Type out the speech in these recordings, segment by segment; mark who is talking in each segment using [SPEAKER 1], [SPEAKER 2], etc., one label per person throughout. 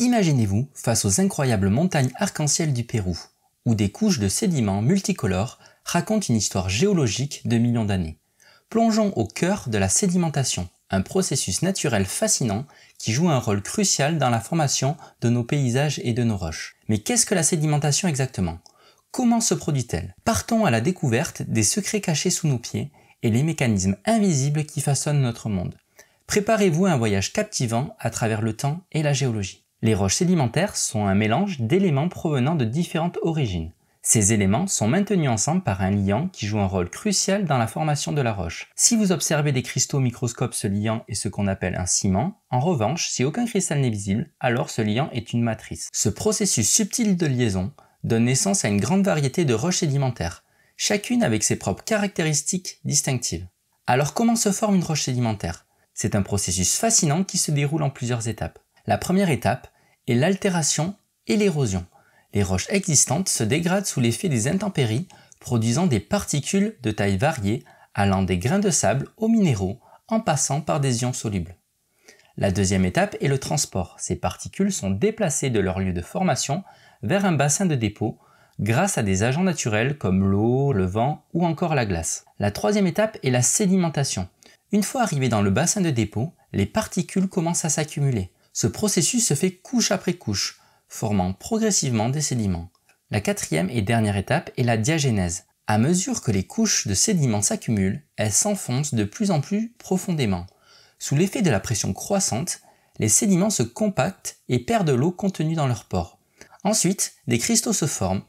[SPEAKER 1] Imaginez-vous face aux incroyables montagnes arc-en-ciel du Pérou, où des couches de sédiments multicolores racontent une histoire géologique de millions d'années. Plongeons au cœur de la sédimentation, un processus naturel fascinant qui joue un rôle crucial dans la formation de nos paysages et de nos roches. Mais qu'est-ce que la sédimentation exactement Comment se produit-elle Partons à la découverte des secrets cachés sous nos pieds et les mécanismes invisibles qui façonnent notre monde. Préparez-vous à un voyage captivant à travers le temps et la géologie. Les roches sédimentaires sont un mélange d'éléments provenant de différentes origines. Ces éléments sont maintenus ensemble par un liant qui joue un rôle crucial dans la formation de la roche. Si vous observez des cristaux au microscope, ce liant est ce qu'on appelle un ciment. En revanche, si aucun cristal n'est visible, alors ce liant est une matrice. Ce processus subtil de liaison donne naissance à une grande variété de roches sédimentaires, chacune avec ses propres caractéristiques distinctives. Alors comment se forme une roche sédimentaire C'est un processus fascinant qui se déroule en plusieurs étapes. La première étape est l'altération et l'érosion. Les roches existantes se dégradent sous l'effet des intempéries, produisant des particules de taille variée, allant des grains de sable aux minéraux, en passant par des ions solubles. La deuxième étape est le transport. Ces particules sont déplacées de leur lieu de formation vers un bassin de dépôt grâce à des agents naturels comme l'eau, le vent ou encore la glace. La troisième étape est la sédimentation. Une fois arrivées dans le bassin de dépôt, les particules commencent à s'accumuler. Ce processus se fait couche après couche, formant progressivement des sédiments. La quatrième et dernière étape est la diagénèse. À mesure que les couches de sédiments s'accumulent, elles s'enfoncent de plus en plus profondément. Sous l'effet de la pression croissante, les sédiments se compactent et perdent l'eau contenue dans leur pores. Ensuite, des cristaux se forment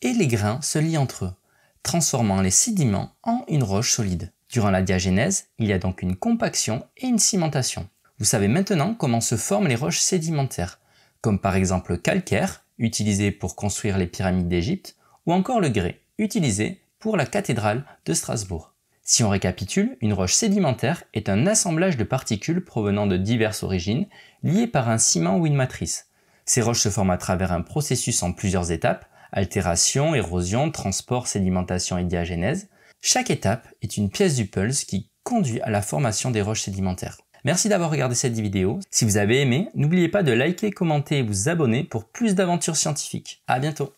[SPEAKER 1] et les grains se lient entre eux, transformant les sédiments en une roche solide. Durant la diagénèse, il y a donc une compaction et une cimentation. Vous savez maintenant comment se forment les roches sédimentaires, comme par exemple le calcaire, utilisé pour construire les pyramides d'Égypte, ou encore le grès, utilisé pour la cathédrale de Strasbourg. Si on récapitule, une roche sédimentaire est un assemblage de particules provenant de diverses origines, liées par un ciment ou une matrice. Ces roches se forment à travers un processus en plusieurs étapes, altération, érosion, transport, sédimentation et diagénèse. Chaque étape est une pièce du puzzle qui conduit à la formation des roches sédimentaires. Merci d'avoir regardé cette vidéo. Si vous avez aimé, n'oubliez pas de liker, commenter et vous abonner pour plus d'aventures scientifiques. À bientôt